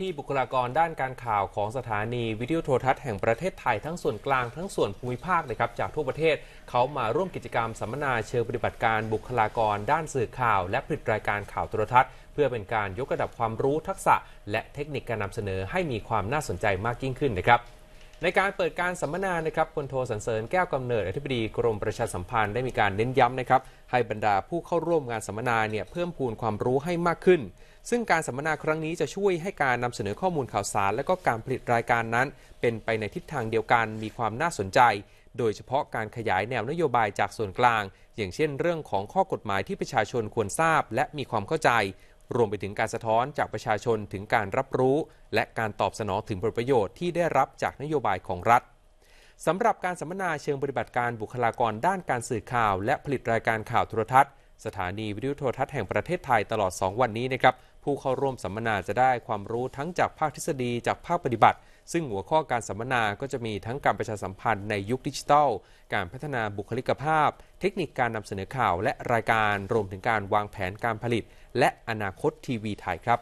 ที่บุคลากรด้านการข่าวของสถานีวิทยุโทรทัศน์แห่งประเทศไทย ทั้งส่วนกลางทั้งส่วนภูมิภาคเลยครับจากทั่วประเทศ เขามาร่วมกิจกรรมสัมมนาเชิงปฏิบัติการบุคลากร ด้านสื่อข่าวและผลิตรายการข่าวโทรทัศน์ เพื่อเป็นการยกระดับความรู้ทักษะ และเทคนิคการนำเสนอให้มีความน่าสนใจมากยิ่งขึ้นนะครับในการเปิดการสัมมนานะครับพลโทสันเสริญแก้วกำเนิดอธิบดีกรมประชาสัมพันธ์ ได้มีการเน้นย้ำนะครับให้บรรดาผู้เข้าร่วมงานสัมมนาเนี่ยเพิ่มพูนความรู้ให้มากขึ้น ซึ่งการสัมมนาครั้งนี้จะช่วยให้การนำเสนอข้อมูลข่าวสาร และก็การผลิตรายการนั้น เป็นไปในทิศทางเดียวกันมีความน่าสนใจ โดยเฉพาะการขยายแนวนโยบายจากส่วนกลาง อย่างเช่น เรื่องของข้อกฎหมายที่ประชาชนควรทราบและมีความเข้าใจรวมไปถึงการสะท้อนจากประชาชนถึงการรับรู้ และการตอบสนองถึงผลประโยชน์ที่ได้รับจากนโยบายของรัฐ สำหรับการสัมมนาเชิงปฏิบัติการบุคลากรด้านการสื่อข่าวและผลิตรายการข่าวโทรทัศน์ สถานีวิทยุโทรทัศน์แห่งประเทศไทยตลอด 2 วันนี้นะครับผู้เข้าร่วมสัมมนาจะได้ความรู้ทั้งจากภาคทฤษฎีจากภาคปฏิบัติ ซึ่งหัวข้อการสัมมนาก็จะมีทั้งการประชาสัมพันธ์ในยุคดิจิทัล การพัฒนาบุคลิกภาพ เทคนิคการนำเสนอข่าว และรายการ รวมถึงการวางแผนการผลิต และอนาคตทีวีไทยครับ